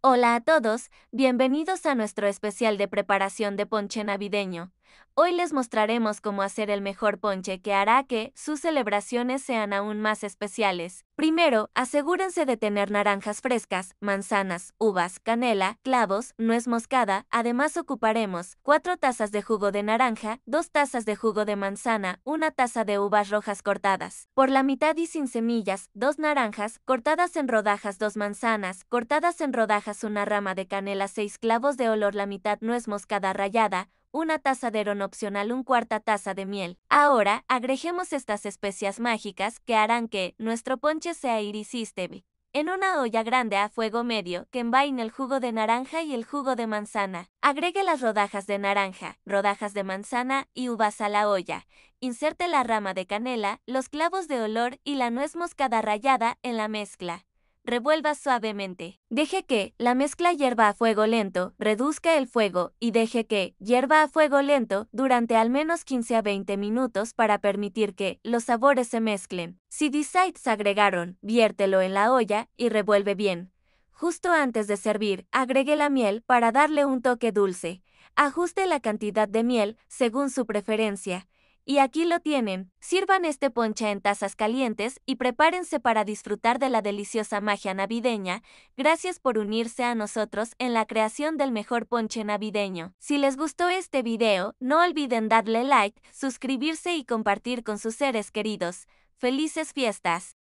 Hola a todos, bienvenidos a nuestro especial de preparación de ponche navideño. Hoy les mostraremos cómo hacer el mejor ponche que hará que sus celebraciones sean aún más especiales. Primero, asegúrense de tener naranjas frescas, manzanas, uvas, canela, clavos, nuez moscada. Además ocuparemos 4 tazas de jugo de naranja, 2 tazas de jugo de manzana, 1 taza de uvas rojas cortadas, por la mitad y sin semillas, dos naranjas, cortadas en rodajas, dos manzanas, cortadas en rodajas una rama de canela, seis clavos de olor, la mitad nuez moscada rallada, una taza de herón opcional, un cuarta taza de miel. Ahora, agregemos estas especias mágicas que harán que nuestro ponche sea irisistible. En una olla grande a fuego medio, que envaine el jugo de naranja y el jugo de manzana. Agregue las rodajas de naranja, rodajas de manzana y uvas a la olla. Inserte la rama de canela, los clavos de olor y la nuez moscada rallada en la mezcla revuelva suavemente. Deje que la mezcla hierva a fuego lento, reduzca el fuego y deje que hierva a fuego lento durante al menos 15 a 20 minutos para permitir que los sabores se mezclen. Si decides agregaron, viértelo en la olla y revuelve bien. Justo antes de servir, agregue la miel para darle un toque dulce. Ajuste la cantidad de miel según su preferencia y aquí lo tienen, sirvan este ponche en tazas calientes y prepárense para disfrutar de la deliciosa magia navideña. Gracias por unirse a nosotros en la creación del mejor ponche navideño. Si les gustó este video, no olviden darle like, suscribirse y compartir con sus seres queridos. ¡Felices fiestas!